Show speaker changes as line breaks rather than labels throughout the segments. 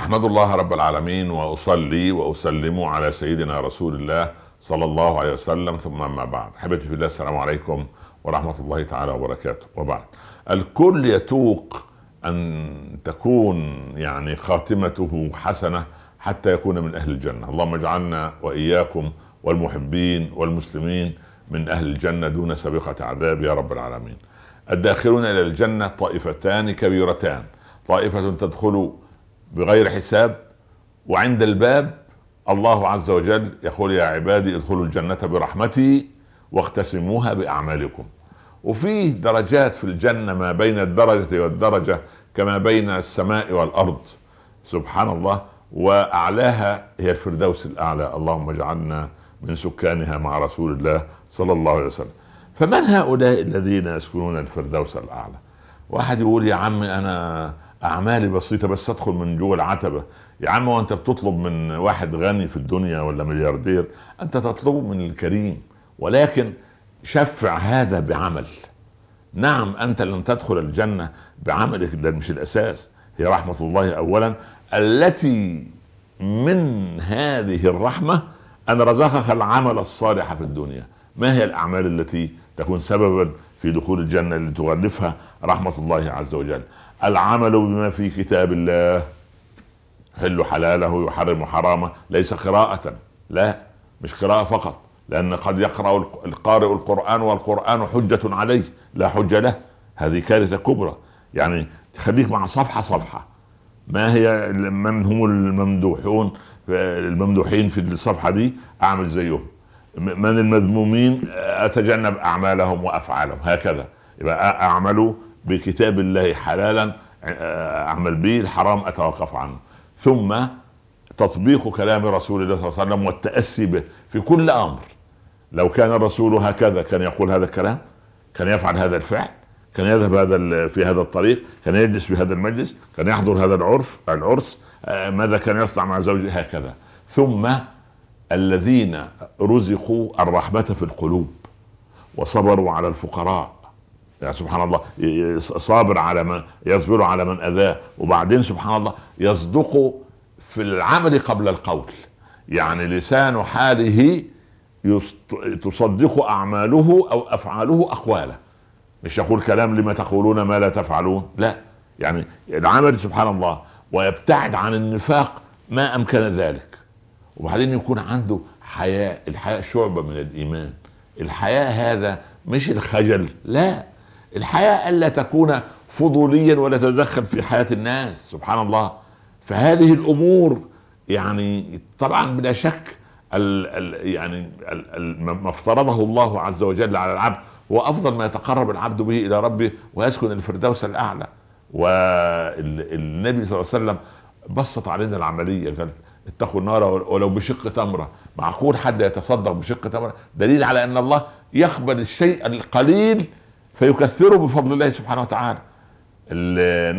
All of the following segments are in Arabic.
احمد الله رب العالمين واصلي واسلم على سيدنا رسول الله صلى الله عليه وسلم ثم اما بعد احبتي في الله السلام عليكم ورحمه الله تعالى وبركاته وبعد الكل يتوق ان تكون يعني خاتمته حسنه حتى يكون من اهل الجنه اللهم اجعلنا واياكم والمحبين والمسلمين من اهل الجنه دون سابقه عذاب يا رب العالمين الداخلون الى الجنه طائفتان كبيرتان طائفه تدخل بغير حساب وعند الباب الله عز وجل يقول يا عبادي ادخلوا الجنة برحمتي واقتسموها بأعمالكم وفيه درجات في الجنة ما بين الدرجة والدرجة كما بين السماء والأرض سبحان الله وأعلاها هي الفردوس الأعلى اللهم اجعلنا من سكانها مع رسول الله صلى الله عليه وسلم فمن هؤلاء الذين يسكنون الفردوس الأعلى واحد يقول يا عم أنا اعمالي بسيطه بس ادخل من جوه العتبه يا عم وانت بتطلب من واحد غني في الدنيا ولا ملياردير انت تطلبه من الكريم ولكن شفع هذا بعمل نعم انت لن تدخل الجنه بعملك ده مش الاساس هي رحمه الله اولا التي من هذه الرحمه ان رزقك العمل الصالح في الدنيا ما هي الاعمال التي تكون سببا في دخول الجنة اللي تغلفها رحمة الله عز وجل العمل بما في كتاب الله حل حلاله يحرم حرامه ليس قراءة لا مش قراءة فقط لأن قد يقرأ القارئ القرآن والقرآن حجة عليه لا حجة له هذه كارثة كبرى يعني خليك مع صفحة صفحة ما هي من هم الممدوحون الممدوحين في الصفحة دي أعمل زيهم من المذمومين آه، اتجنب اعمالهم وافعالهم هكذا يبقى اعمل بكتاب الله حلالا آه، اعمل به الحرام اتوقف عنه ثم تطبيق كلام رسول الله صلى الله عليه وسلم والتاسي به في كل امر لو كان الرسول هكذا كان يقول هذا الكلام كان يفعل هذا الفعل كان يذهب هذا في هذا الطريق كان يجلس في هذا المجلس كان يحضر هذا العرف العرس آه، ماذا كان يصنع مع زوجه هكذا ثم الذين رزقوا الرحمة في القلوب وصبروا على الفقراء يعني سبحان الله صابر على من يصبر على من أذاه وبعدين سبحان الله يصدق في العمل قبل القول يعني لسان حاله تصدق أعماله أو أفعاله أقواله مش يقول كلام لما تقولون ما لا تفعلون لا يعني العمل سبحان الله ويبتعد عن النفاق ما أمكن ذلك وبعدين يكون عنده حياء الحياء شعبة من الإيمان الحياء هذا مش الخجل لا الحياء ألا تكون فضوليا ولا تتدخل في حياة الناس سبحان الله فهذه الأمور يعني طبعا بلا شك ال ال يعني ال ما افترضه الله عز وجل على العبد هو أفضل ما يتقرب العبد به إلى ربه ويسكن الفردوس الأعلى والنبي صلى الله عليه وسلم بسط علينا العملية قال اتقوا النار ولو بشق تمره معقول حد يتصدق بشق تمره دليل على ان الله يقبل الشيء القليل فيكثره بفضل الله سبحانه وتعالى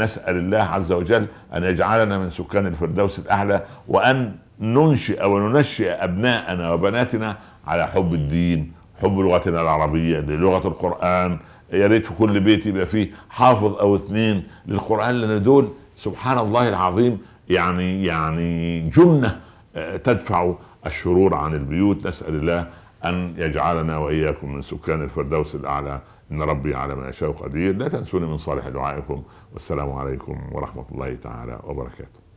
نسال الله عز وجل ان يجعلنا من سكان الفردوس الاعلى وان ننشئ وننشئ ابناءنا وبناتنا على حب الدين حب لغتنا العربيه للغه يعني القران يا ريت في كل بيت يبقى فيه حافظ او اثنين للقران لان دول سبحان الله العظيم يعني يعني جنة آه، تدفع الشرور عن البيوت نسال الله ان يجعلنا واياكم من سكان الفردوس الاعلى ان ربي على ما يشاء قدير لا تنسوني من صالح دعائكم والسلام عليكم ورحمه الله تعالى وبركاته